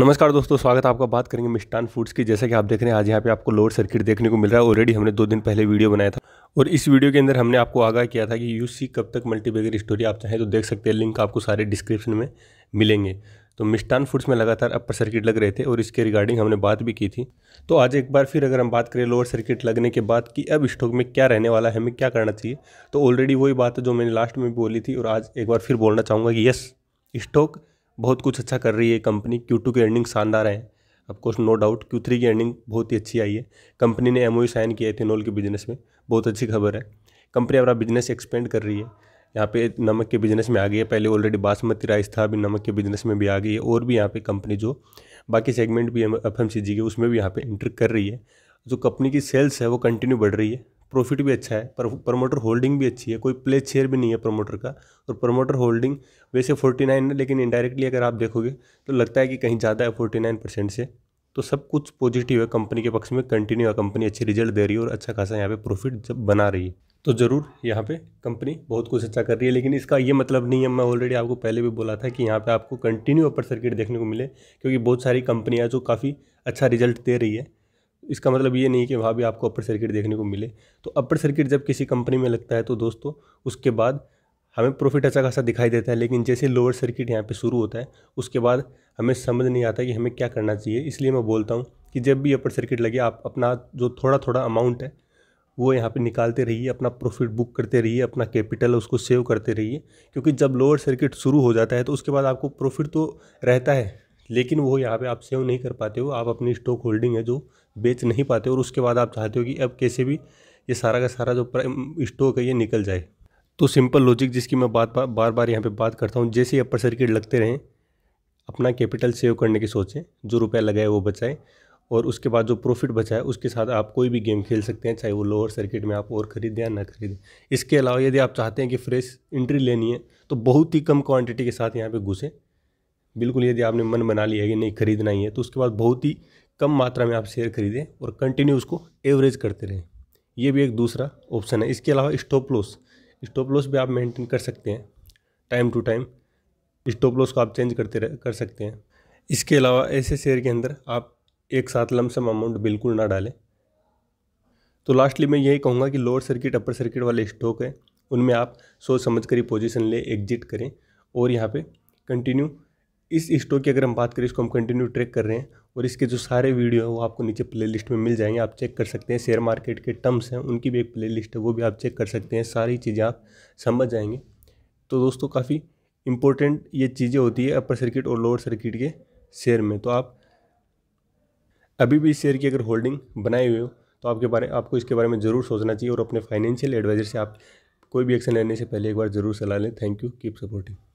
नमस्कार दोस्तों स्वागत है आपका बात करेंगे मिष्टान फूड्स की जैसे कि आप देख रहे हैं आज यहाँ पे आपको लोड सर्किट देखने को मिल रहा है ऑलरेडी हमने दो दिन पहले वीडियो बनाया था और इस वीडियो के अंदर हमने आपको आगाह किया था कि यूसी कब तक मल्टीबेगर स्टोरी आप चाहें तो देख सकते हैं लिंक आपको सारे डिस्क्रिप्शन में मिलेंगे तो मिष्टान फूड्स में लगातार अपर सर्किट लग रहे थे और इसके रिगार्डिंग हमने बात भी की थी तो आज एक बार फिर अगर हम बात करें लोअर सर्किट लगने के बाद कि अब स्टॉक में क्या रहने वाला है हमें क्या करना चाहिए तो ऑलरेडी वही बात है जो मैंने लास्ट में भी बोली थी और आज एक बार फिर बोलना चाहूँगा कि यस स्टॉक बहुत कुछ अच्छा कर रही है कंपनी क्यू टू की अर्निंग शानदार है of course no doubt Q three की अर्निंग बहुत ही अच्छी आई है कंपनी ने एम साइन किया इथेनॉल के बिजनेस में बहुत अच्छी खबर है कंपनी अपना बिजनेस एक्सपेंड कर रही है यहाँ पे नमक के बिजनेस में आ गई है पहले ऑलरेडी बासमती राइस था अभी नमक के बिजनेस में भी आ गई है और भी यहाँ पे कंपनी जो बाकी सेगमेंट भी एफ एम सी जी के उसमें भी यहाँ पे इंटर कर रही है जो कंपनी की सेल्स है वो कंटिन्यू बढ़ रही है प्रॉफिट भी अच्छा है पर प्रमोटर होल्डिंग भी अच्छी है कोई प्ले शेयर भी नहीं है प्रमोटर का और प्रमोटर होल्डिंग वैसे 49 है लेकिन इनडायरेक्टली अगर आप देखोगे तो लगता है कि कहीं ज़्यादा है 49 परसेंट से तो सब कुछ पॉजिटिव है कंपनी के पक्ष में कंटिन्यू है कंपनी अच्छे रिजल्ट दे रही है और अच्छा खासा यहाँ पे प्रॉफिट जब बना रही है तो ज़रूर यहाँ पे कंपनी बहुत कुछ अच्छा कर रही है लेकिन इसका ये मतलब नहीं है मैं ऑलरेडी आपको पहले भी बोला था कि यहाँ पे आपको कंटिन्यू अपर सर्किट देखने को मिले क्योंकि बहुत सारी कंपनियाँ जो काफ़ी अच्छा रिजल्ट दे रही है इसका मतलब ये नहीं कि वहाँ भी आपको अपर सर्किट देखने को मिले तो अपर सर्किट जब किसी कंपनी में लगता है तो दोस्तों उसके बाद हमें प्रॉफिट अच्छा खासा दिखाई देता है लेकिन जैसे लोअर सर्किट यहाँ पे शुरू होता है उसके बाद हमें समझ नहीं आता कि हमें क्या करना चाहिए इसलिए मैं बोलता हूँ कि जब भी अपर सर्किट लगे आप अपना जो थोड़ा थोड़ा अमाउंट है वो यहाँ पे निकालते रहिए अपना प्रॉफिट बुक करते रहिए अपना कैपिटल उसको सेव करते रहिए क्योंकि जब लोअर सर्किट शुरू हो जाता है तो उसके बाद आपको प्रॉफिट तो रहता है लेकिन वो यहाँ पे आप सेव नहीं कर पाते हो आप अपनी स्टॉक होल्डिंग है जो बेच नहीं पाते हो और उसके बाद आप चाहते हो कि अब कैसे भी ये सारा का सारा जो स्टॉक है ये निकल जाए तो सिंपल लॉजिक जिसकी मैं बात बार बार यहाँ पर बात करता हूँ जैसे ही अपर सर्किट लगते रहें अपना कैपिटल सेव करने की सोचें जो रुपया लगाए वो बचाएँ और उसके बाद जो प्रॉफिट बचा है उसके साथ आप कोई भी गेम खेल सकते हैं चाहे वो लोअर सर्किट में आप और खरीदें या ना खरीदें इसके अलावा यदि आप चाहते हैं कि फ्रेश एंट्री लेनी है तो बहुत ही कम क्वांटिटी के साथ यहाँ पे घुसें बिल्कुल यदि आपने मन बना लिया है कि नहीं खरीदना ही है तो उसके बाद बहुत ही कम मात्रा में आप शेयर खरीदें और कंटिन्यू उसको एवरेज करते रहें ये भी एक दूसरा ऑप्शन है इसके अलावा स्टॉप लॉस स्टॉप लॉस भी आप मेंटेन कर सकते हैं time to time stop loss को आप चेंज करते रह कर सकते हैं इसके अलावा ऐसे शेयर के अंदर आप एक साथ लमसम अमाउंट बिल्कुल ना डालें तो लास्टली मैं यही कहूँगा कि लोअर सर्किट अपर सर्किट वाले स्टॉक हैं उनमें आप सोच समझ कर ही पोजिशन लें एग्जिट करें और यहाँ पर कंटिन्यू इस स्टॉक की अगर हम बात करें इसको हम कंटिन्यू ट्रैक कर रहे हैं और इसके जो सारे वीडियो हैं वो आपको नीचे प्लेलिस्ट में मिल जाएंगे आप चेक कर सकते हैं शेयर मार्केट के टर्म्स हैं उनकी भी एक प्लेलिस्ट है वो भी आप चेक कर सकते हैं सारी चीज़ें आप समझ जाएंगे तो दोस्तों काफ़ी इंपॉर्टेंट ये चीज़ें होती है अपर सर्किट और लोअर सर्किट के शेयर में तो आप अभी भी इस शेयर की अगर होल्डिंग बनाए हुए हो तो आपके बारे आपको इसके बारे में ज़रूर सोचना चाहिए और अपने फाइनेंशियल एडवाइज़र से आप कोई भी एक्शन लेने से पहले एक बार ज़रूर सलाह लें थैंक यू कीप सपोर्टिंग